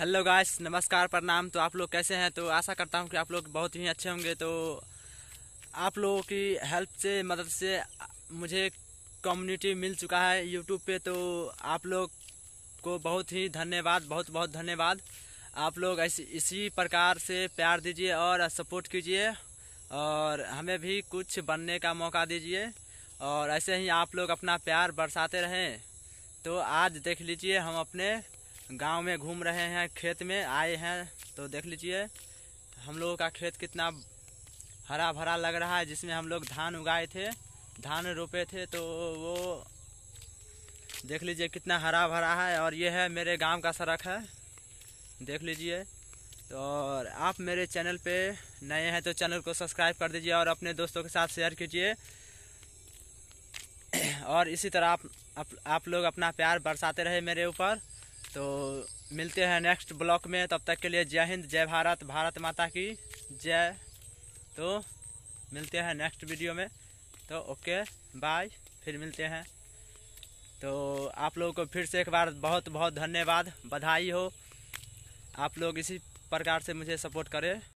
hello guys नमस्कार प्रणाम तो आप लोग कैसे हैं तो आशा करता हूं कि आप लोग बहुत ही अच्छे होंगे तो आप लोगों की हेल्प से मदद से मुझे कम्युनिटी मिल चुका है यूट्यूब पे तो आप लोग को बहुत ही धन्यवाद बहुत बहुत धन्यवाद आप लोग ऐसी इसी प्रकार से प्यार दीजिए और सपोर्ट कीजिए और हमें भी कुछ बनने का मौका दीजिए और ऐसे ही आप लोग अपना प्यार बरसाते रहें तो आज देख लीजिए हम अपने गांव में घूम रहे हैं खेत में आए हैं तो देख लीजिए हम लोगों का खेत कितना हरा भरा लग रहा है जिसमें हम लोग धान उगाए थे धान रोपे थे तो वो देख लीजिए कितना हरा भरा है और ये है मेरे गांव का सड़क है देख लीजिए तो और आप मेरे चैनल पे नए हैं तो चैनल को सब्सक्राइब कर दीजिए और अपने दोस्तों के साथ शेयर कीजिए और इसी तरह आप, आप, आप लोग अपना प्यार बरसाते रहे मेरे ऊपर तो मिलते हैं नेक्स्ट ब्लॉक में तब तक के लिए जय हिंद जय भारत भारत माता की जय तो मिलते हैं नेक्स्ट वीडियो में तो ओके बाय फिर मिलते हैं तो आप लोगों को फिर से एक बार बहुत बहुत धन्यवाद बधाई हो आप लोग इसी प्रकार से मुझे सपोर्ट करें